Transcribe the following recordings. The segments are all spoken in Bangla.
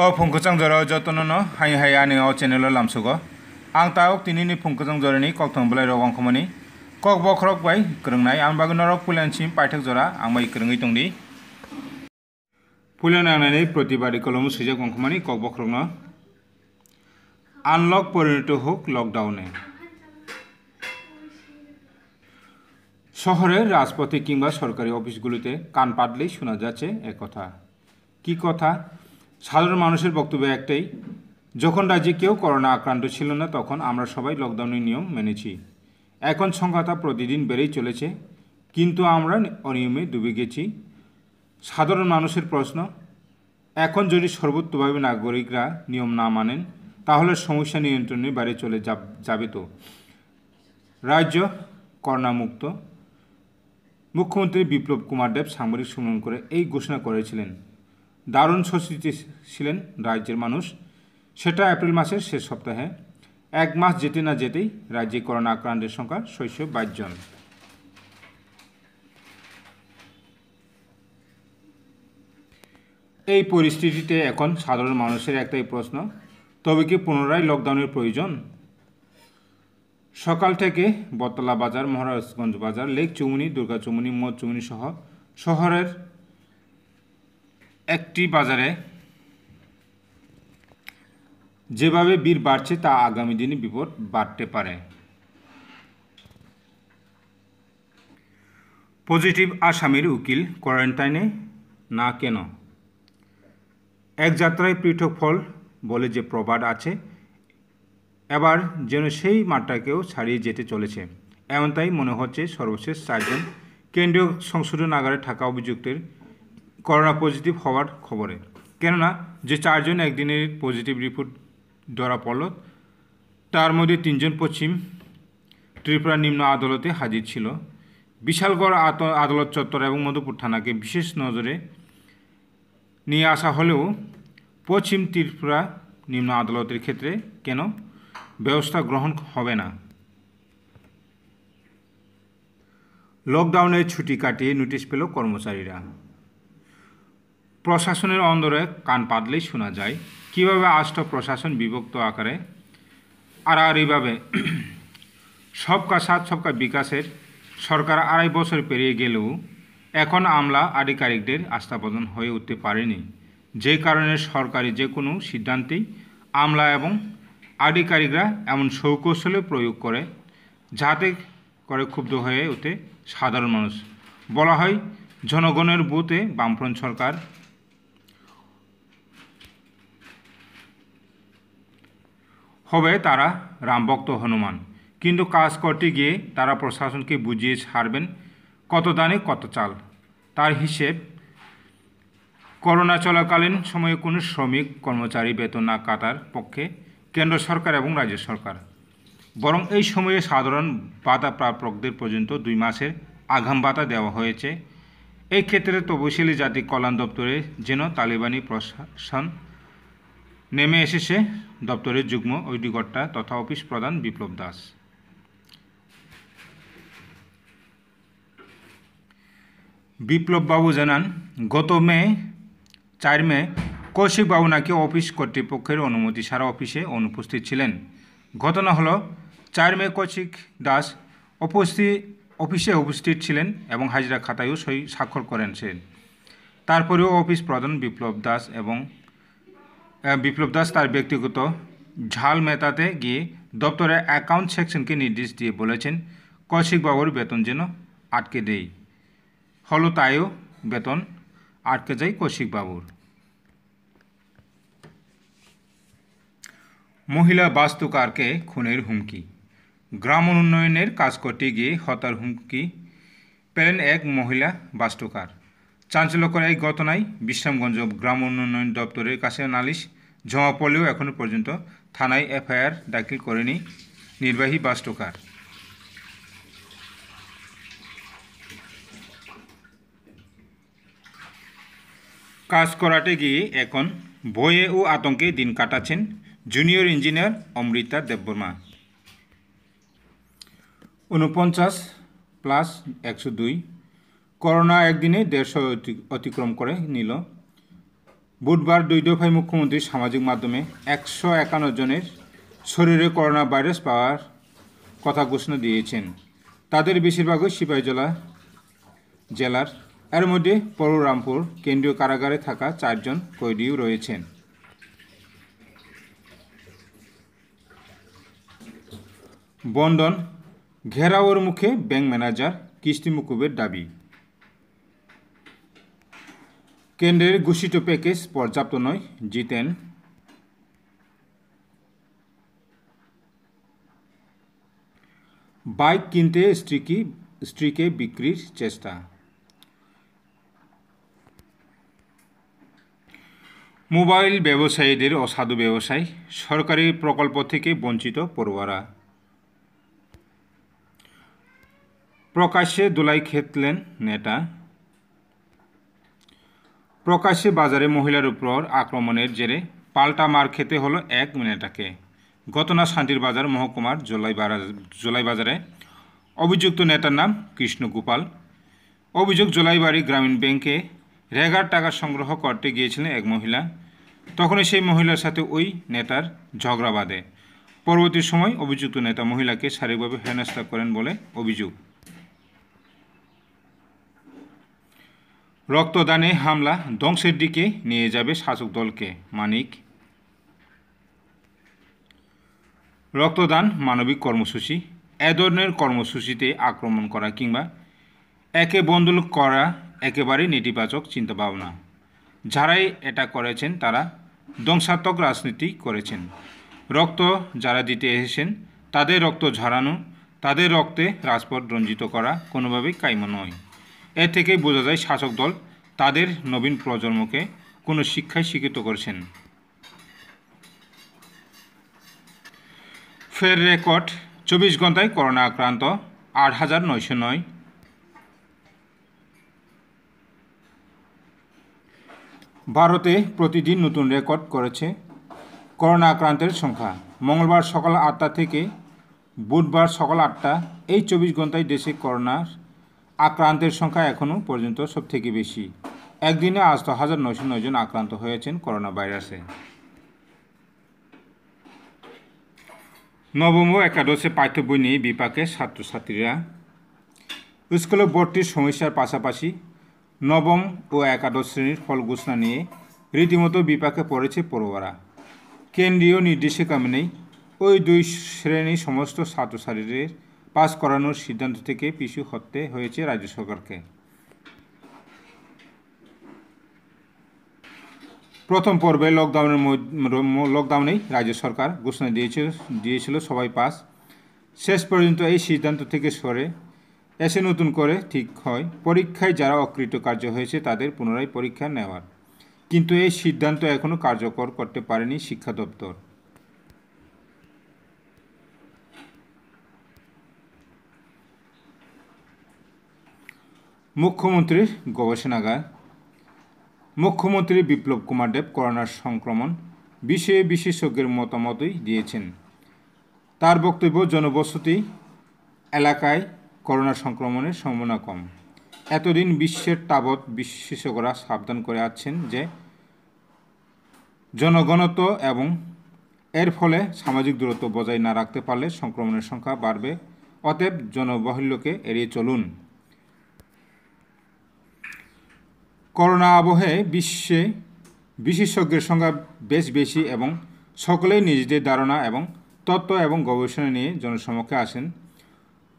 o phungkhang jora jotono no hai hai ani o channel o lamsugo ang ta ok tini ni phungkhang jora ni kok thong blai rogong khomani kok bokrok bai krungnai ang bagun rok pulan sim paithak jora ang bai krungi tongdi পুলিয়া নাংনাनै प्रतिबादि কলম সুজা গংখমানি কক বক্রগ্ন আনলক পরিণত হোক লকডাউনে শহরের রাজপথে কিংবা সরকারি অফিসগুলিতে কান পাতলেই শোনা যাচ্ছে একথা কি কথা সাধারণ মানুষের বক্তব্য একটাই যখন রাজ্যে কেউ করোনা আক্রান্ত ছিল না তখন আমরা সবাই লকডাউনের নিয়ম মেনেছি এখন সংখ্যাটা প্রতিদিন বেড়েই চলেছে কিন্তু আমরা অনিয়মে ডুবে গেছি সাধারণ মানুষের প্রশ্ন এখন যদি সর্বোত্তভাবে নাগরিকরা নিয়ম না মানেন তাহলে সমস্যা নিয়ন্ত্রণের বাইরে চলে যাবে তো রাজ্য করোনামুক্ত মুখ্যমন্ত্রী বিপ্লব কুমার দেব সাংবাদিক সম্মেলন করে এই ঘোষণা করেছিলেন দারুণ শোষিত ছিলেন রাজ্যের মানুষ সেটা এপ্রিল মাসের শেষ সপ্তাহে এক মাস যেতে না যেতেই রাজ্যে করোনা আক্রান্তের সংখ্যা ছয়শো বাইশ জন এই পরিস্থিতিতে এখন সাধারণ মানুষের একটাই প্রশ্ন তবে কি পুনরায় লকডাউনের প্রয়োজন সকাল থেকে বতলা বাজার মহারাজগঞ্জ বাজার লেক চুমুনি দুর্গা চুমুনি মদ চুমুনি সহ শহরের একটি বাজারে যেভাবে বীর বাড়ছে তা আগামী দিনে বিপদ বাড়তে পারে পজিটিভ আসামির উকিল কোয়ারেন্টাইনে না কেন এক যাত্রায় পৃথক ফল বলে যে প্রবাদ আছে এবার যেন সেই মাঠটাকেও ছাড়িয়ে যেতে চলেছে এমনটাই মনে হচ্ছে সর্বশেষ চারজন কেন্দ্রীয় সংশোধনাগারে থাকা অভিযুক্তের করোনা পজিটিভ হওয়ার খবরে কেননা যে চারজন একদিনের পজিটিভ রিপোর্ট ধরা পড়ল তার মধ্যে তিনজন পশ্চিম ত্রিপুরা নিম্ন আদালতে হাজির ছিল বিশালগড় আদালত চত্বর এবং মধুপুর থানাকে বিশেষ নজরে নিয়ে আসা হলেও পশ্চিম ত্রিপুরা নিম্ন আদালতের ক্ষেত্রে কেন ব্যবস্থা গ্রহণ হবে না লকডাউনের ছুটি কাটিয়ে নোটিশ পেল কর্মচারীরা প্রশাসনের অন্দরে কান পাতলেই শোনা যায় কিভাবে আষ্ট প্রশাসন বিভক্ত আকারে আর আর এইভাবে সবকা সাত সবকা বিকাশের সরকার আড়াই বছর পেরিয়ে গেলেও এখন আমলা আধিকারিকদের আস্থাপ্রদান হয়ে উঠতে পারেনি যে কারণে সরকারি যে কোনো সিদ্ধান্তেই আমলা এবং আধিকারিকরা এমন সৌকৌশলে প্রয়োগ করে যাতে করে ক্ষুব্ধ হয়ে ওঠে সাধারণ মানুষ বলা হয় জনগণের বুথে বামফ্রন্ট সরকার হবে তারা রামভক্ত হনুমান কিন্তু কাজ করতে গিয়ে তারা প্রশাসনকে বুঝিয়ে ছাড়বেন কত দানে কত চাল তার হিসেব করোনা চলাকালীন সময়ে কোনো শ্রমিক কর্মচারী বেতন না কাটার পক্ষে কেন্দ্র সরকার এবং রাজ্য সরকার বরং এই সময়ে সাধারণ বাতা প্রাপকদের পর্যন্ত দুই মাসের আগাম ভাতা দেওয়া হয়েছে এই ক্ষেত্রে তপশিলি জাতি কল্যাণ দপ্তরে যেন তালিবানি প্রশাসন নেমে এসেছে দপ্তরের যুগ্ম অধিকর্তা তথা অফিস প্রধান বিপ্লব দাস বিপ্লববাবু জানান গত মে চার মে কৌশিকবাবু নাকি অফিস কর্তৃপক্ষের অনুমতি ছাড়া অফিসে অনুপস্থিত ছিলেন ঘটনা হল চার মে কৌশিক দাস উপস্থিত অফিসে উপস্থিত ছিলেন এবং হাজিরা খাতায়ও সই স্বাক্ষর করেন ছিলেন তারপরেও অফিস প্রধান বিপ্লব দাস এবং বিপ্লব দাস তার ব্যক্তিগত ঝাল মেটাতে গিয়ে দপ্তরের অ্যাকাউন্ট সেকশনকে নির্দেশ দিয়ে বলেছেন কৌশিকবাবুর বেতন যেন আটকে দেই হলো তাইও বেতন আটকে যায় কৌশিকবাবুর মহিলা বাস্তুকারকে খুনের হুমকি গ্রাম উন্নয়নের কাজ করতে গিয়ে হতার হুমকি পেলেন এক মহিলা বাস্তুকার চাঞ্চল্যকর এই ঘটনায় বিশ্রামগঞ্জ গ্রাম উন্নয়ন দপ্তরের কাছে নালিশ জমা পড়লেও এখনও পর্যন্ত থানায় এফআইআর দাখিল করেনি নির্বাহী বাস্টকার কাজ করাতে গিয়ে এখন ভয়ে ও আতঙ্কে দিন কাটাচ্ছেন জুনিয়র ইঞ্জিনিয়ার অমৃতা দেববর্মা ঊনপঞ্চাশ প্লাস একশো দুই করোনা একদিনে দেড়শো অতিক্রম করে নিল বুধবার দুই দফায় মুখ্যমন্ত্রী সামাজিক মাধ্যমে একশো একান্ন জনের শরীরে করোনা ভাইরাস পাওয়ার কথা ঘোষণা দিয়েছেন তাদের বেশিরভাগই জেলা জেলার এর মধ্যে পরুরামপুর কেন্দ্রীয় কারাগারে থাকা চারজন কয়েদিও রয়েছেন বন্ডন ঘেরাওয়ের মুখে ব্যাংক ম্যানেজার কিস্তি মুকুবের দাবি কেন্দ্রের ঘোষিত প্যাকেজ পর্যাপ্ত নয় জিতেন বাইক কিনতে স্ত্রীকে স্ত্রীকে বিক্রির চেষ্টা মোবাইল ব্যবসায়ীদের অসাধু ব্যবসায় সরকারি প্রকল্প থেকে বঞ্চিত পড়ুয়ারা প্রকাশ্যে দোলাই খেতলেন নেতা প্রকাশ্যে বাজারে মহিলার উপর আক্রমণের জেরে পাল্টা মার খেতে হলো এক মিনেটাকে ঘটনা শান্তির বাজার মহকুমার জোলাই জোলাই বাজারে অভিযুক্ত নেতার নাম কৃষ্ণ গোপাল অভিযোগ জোলাইবাড়ি গ্রামীণ ব্যাংকে রেগার টাকা সংগ্রহ করতে গিয়েছিলেন এক মহিলা তখনই সেই মহিলার সাথে ওই নেতার ঝগড়া বাঁধে পরবর্তী সময় অভিযুক্ত নেতা মহিলাকে শারীরিকভাবে হেনস্থা করেন বলে অভিযোগ রক্তদানে হামলা ধ্বংসের দিকে নিয়ে যাবে শাসক দলকে মানিক রক্তদান মানবিক কর্মসূচি এ ধরনের কর্মসূচিতে আক্রমণ করা কিংবা একে বন্দুল করা একেবারেই নেতিবাচক চিন্তাভাবনা যারাই এটা করেছেন তারা ধ্বংসাত্মক রাজনীতি করেছেন রক্ত যারা দিতে এসেছেন তাদের রক্ত ঝরানো তাদের রক্তে রাজপথ রঞ্জিত করা কোনোভাবেই কাম্য নয় এ থেকেই বোঝা যায় শাসক দল তাদের নবীন প্রজন্মকে কোনো শিক্ষায় শিক্ষিত করেছেন ফের রেকর্ড চব্বিশ ঘন্টায় করোনা আক্রান্ত আট হাজার নয়শো নয় ভারতে প্রতিদিন নতুন রেকর্ড করেছে করোনা আক্রান্তের সংখ্যা মঙ্গলবার সকাল আটটা থেকে বুধবার সকাল আটটা এই চব্বিশ ঘন্টায় দেশে করোনার আক্রান্তের সংখ্যা এখনও পর্যন্ত সবথেকে বেশি একদিনে আজ তো হাজার নয়শো নয়জন আক্রান্ত হয়েছেন করোনা ভাইরাসে নবম ও একাদশে পাঠ্য বই নিয়ে বিপাকে ছাত্রছাত্রীরা স্কুলে ভর্তির সমস্যার পাশাপাশি নবম ও একাদশ শ্রেণীর ফল ঘোষণা নিয়ে রীতিমতো বিপাকে পড়েছে পড়ুয়ারা কেন্দ্রীয় নির্দেশিকা মেনেই ওই দুই শ্রেণীর সমস্ত ছাত্রছাত্রীদের পাস করানোর সিদ্ধান্ত থেকে পিছু হতে হয়েছে রাজ্য সরকারকে প্রথম পর্বে লকডাউনের লকডাউনেই রাজ্য সরকার ঘোষণা দিয়েছিল দিয়েছিল সবাই পাস শেষ পর্যন্ত এই সিদ্ধান্ত থেকে সরে এসে নতুন করে ঠিক হয় পরীক্ষায় যারা অকৃত কার্য হয়েছে তাদের পুনরায় পরীক্ষা নেওয়ার কিন্তু এই সিদ্ধান্ত এখনও কার্যকর করতে পারেনি শিক্ষা দপ্তর মুখ্যমন্ত্রীর গবেষণাগার মুখ্যমন্ত্রী বিপ্লব কুমার দেব করোনার সংক্রমণ বিষয়ে বিশেষজ্ঞের মতামতই দিয়েছেন তার বক্তব্য জনবসতি এলাকায় করোনা সংক্রমণের সম্ভাবনা কম এতদিন বিশ্বের তাবৎ বিশেষজ্ঞরা সাবধান করে আছেন যে জনগণত্ব এবং এর ফলে সামাজিক দূরত্ব বজায় না রাখতে পারলে সংক্রমণের সংখ্যা বাড়বে অতএব জনবাহুল্যকে এড়িয়ে চলুন করোনা আবহে বিশ্বে বিশেষজ্ঞের সংখ্যা বেশ বেশি এবং সকলেই নিজেদের ধারণা এবং তত্ত্ব এবং গবেষণা নিয়ে জনসমক্ষে আসেন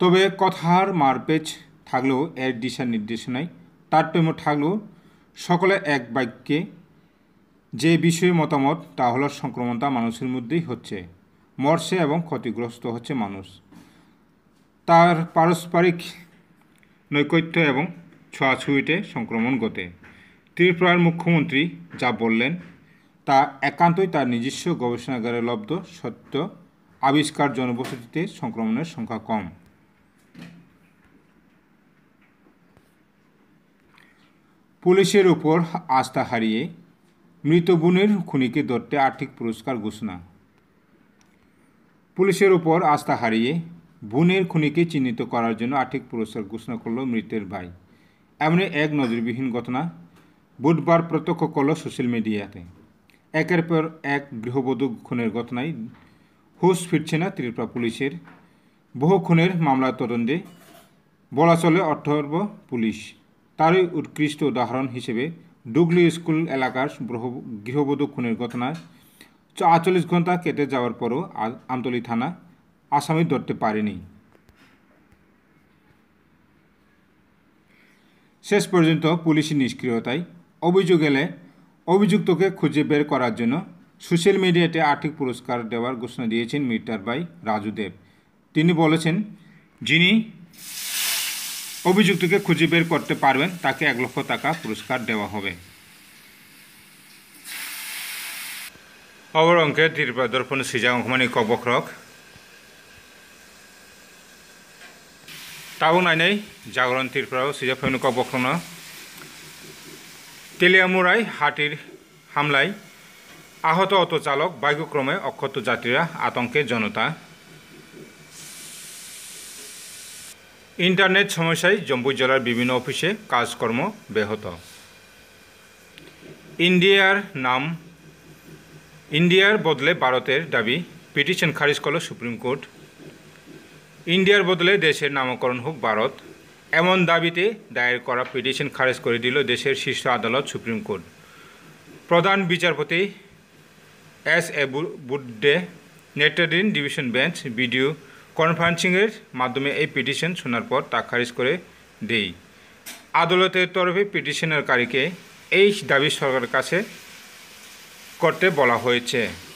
তবে কথার মারপেচ থাকলেও এর দিশা নির্দেশনায় তারতম্য থাকলেও সকলে এক বাক্যে যে বিষয়ে মতামত তা হল সংক্রমণটা মানুষের মধ্যেই হচ্ছে মরছে এবং ক্ষতিগ্রস্ত হচ্ছে মানুষ তার পারস্পরিক নৈকট্য এবং ছোঁয়াছুঁইতে সংক্রমণ ঘটে ত্রিপুরার মুখ্যমন্ত্রী যা বললেন তা একান্তই তার নিজস্ব গবেষণাগারে লব্ধ সত্য আবিষ্কার জনবসতিতে সংক্রমণের সংখ্যা কম পুলিশের উপর আস্থা হারিয়ে মৃত বোনের খুনিকে ধরতে আর্থিক পুরস্কার ঘোষণা পুলিশের উপর আস্থা হারিয়ে বোনের খুনিকে চিহ্নিত করার জন্য আর্থিক পুরস্কার ঘোষণা করল মৃতের ভাই এমনই এক নজরবিহীন ঘটনা বুধবার প্রত্যক্ষ করল সোশ্যাল মিডিয়াতে একের পর এক গৃহবধূ খুনের ঘটনায় হুশ ফিরছে না ত্রিপুরা পুলিশের বহু খুনের মামলা তদন্তে বলা চলে অর্থর্ব পুলিশ তারই উৎকৃষ্ট উদাহরণ হিসেবে ডুগলি স্কুল এলাকার গৃহবধূ খুনের ঘটনায় আটচল্লিশ ঘন্টা কেটে যাওয়ার পরও আমতলী থানা আসামি ধরতে পারেনি শেষ পর্যন্ত পুলিশি নিষ্ক্রিয়তায় অভিযোগ এলে অভিযুক্তকে খুঁজে বের করার জন্য সোশ্যাল মিডিয়াতে আর্থিক পুরস্কার দেওয়ার ঘোষণা দিয়েছেন মিটার বাই রাজুদেব তিনি বলেছেন যিনি অভিযুক্তকে খুঁজে বের করতে পারবেন তাকে এক লক্ষ টাকা পুরস্কার দেওয়া হবে খবর অঙ্কে দর্পণ সিজা অঙ্কমানি কবক্রক তাবং নাইনাই জাগরণ তীরফ্রাও সিজা ফেনু কবক্রনা তেলিয়ামুড়ায় হাটির হামলায় আহত অটো চালক বায়ুক্রমে অক্ষত যাত্রীরা আতঙ্কে জনতা ইন্টারনেট সমস্যায় জম্মু জেলার বিভিন্ন অফিসে কাজকর্ম ব্যাহত ইন্ডিয়ার নাম ইন্ডিয়ার বদলে ভারতের দাবি পিটিশন খারিজ করল সুপ্রিম কোর্ট ইন্ডিয়ার বদলে দেশের নামকরণ হোক ভারত এমন দাবিতে দায়ের করা পিটিশন খারিজ করে দিল দেশের শীর্ষ আদালত সুপ্রিম কোর্ট প্রধান বিচারপতি এস এ বুড্ডে নেটারিন ডিভিশন বেঞ্চ ভিডিও কনফারেন্সিংয়ের মাধ্যমে এই পিটিশন শোনার পর তা খারিজ করে দেই আদালতের তরফে পিটিশনের কারীকে এই দাবি সরকারের কাছে করতে বলা হয়েছে